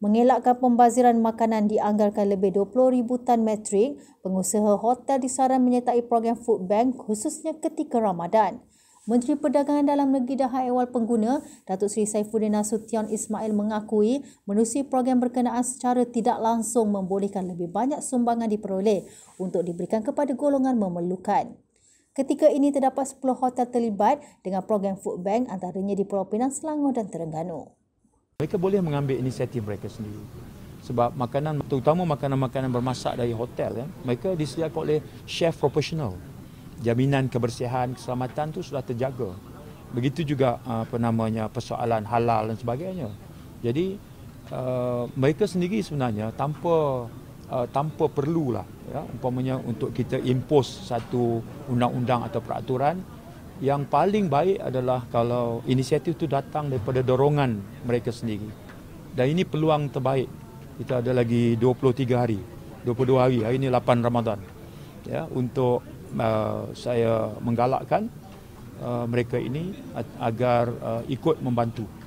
Mengelakkan pembaziran makanan dianggarkan lebih 20,000 tan metrik, pengusaha hotel disaran menyertai program food bank khususnya ketika Ramadan. Menteri Perdagangan Dalam Negeri dan Hak Ehwal Pengguna, Datuk Seri Saifuddin Nasution Ismail mengakui menerusi program berkenaan secara tidak langsung membolehkan lebih banyak sumbangan diperoleh untuk diberikan kepada golongan memerlukan. Ketika ini terdapat 10 hotel terlibat dengan program Food Bank antaranya di Pulau Pinang, Selangor dan Terengganu. Mereka boleh mengambil inisiatif mereka sendiri. Sebab makanan, terutama makanan-makanan bermasak dari hotel, ya, mereka disediakan oleh chef profesional. Jaminan kebersihan, keselamatan itu sudah terjaga. Begitu juga ah, apa namanya persoalan halal dan sebagainya. Jadi uh, mereka sendiri sebenarnya tanpa uh, tanpa perlulah ya, umpamanya untuk kita impose satu undang-undang atau peraturan yang paling baik adalah kalau inisiatif itu datang daripada dorongan mereka sendiri. Dan ini peluang terbaik. Kita ada lagi 23 hari, 22 hari. Hari ini 8 Ramadan. Ya, untuk uh, saya menggalakkan uh, mereka ini agar uh, ikut membantu.